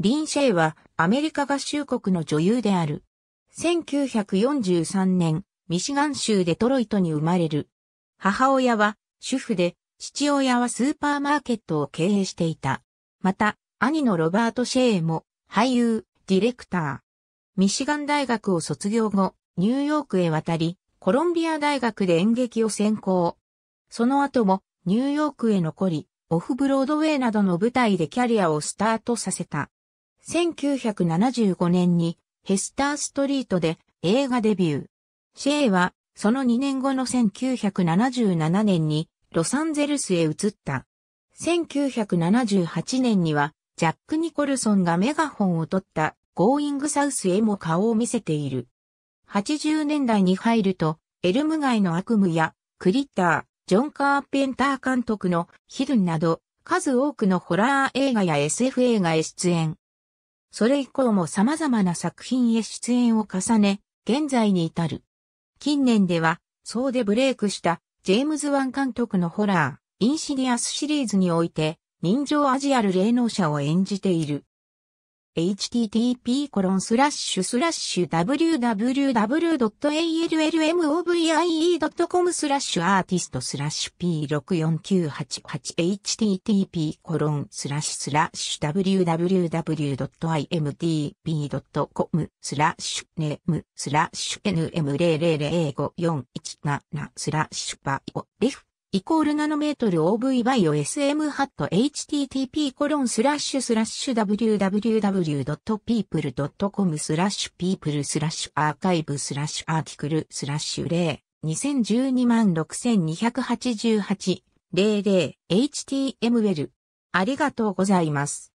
リン・シェイはアメリカ合衆国の女優である。1943年、ミシガン州デトロイトに生まれる。母親は主婦で、父親はスーパーマーケットを経営していた。また、兄のロバート・シェイも俳優、ディレクター。ミシガン大学を卒業後、ニューヨークへ渡り、コロンビア大学で演劇を専攻。その後もニューヨークへ残り、オフブロードウェイなどの舞台でキャリアをスタートさせた。1975年にヘスターストリートで映画デビュー。シェイはその2年後の1977年にロサンゼルスへ移った。1978年にはジャック・ニコルソンがメガホンを取ったゴーイングサウスへも顔を見せている。80年代に入るとエルム街の悪夢やクリッター、ジョン・カーペンター監督のヒルンなど数多くのホラー映画や SF 映画へ出演。それ以降も様々な作品へ出演を重ね、現在に至る。近年では、そうでブレイクしたジェームズ・ワン監督のホラー、インシディアスシリーズにおいて、人情アジアル霊能者を演じている。http://www.allmovie.com スラッシュアーティストスラッシュ p64988http コロンスラッシュ www.imdb.com スラッシュネームスラッシュ nm0005417 スラッシュバイオリフイコールナノメートル OV バイオ SM ハット http コロンスラッシュスラッシュ www.people.com スラッシュ people スラッシュアーカイブスラッシュアーティクルスラッシュ0 2012628800 HTML ありがとうございます。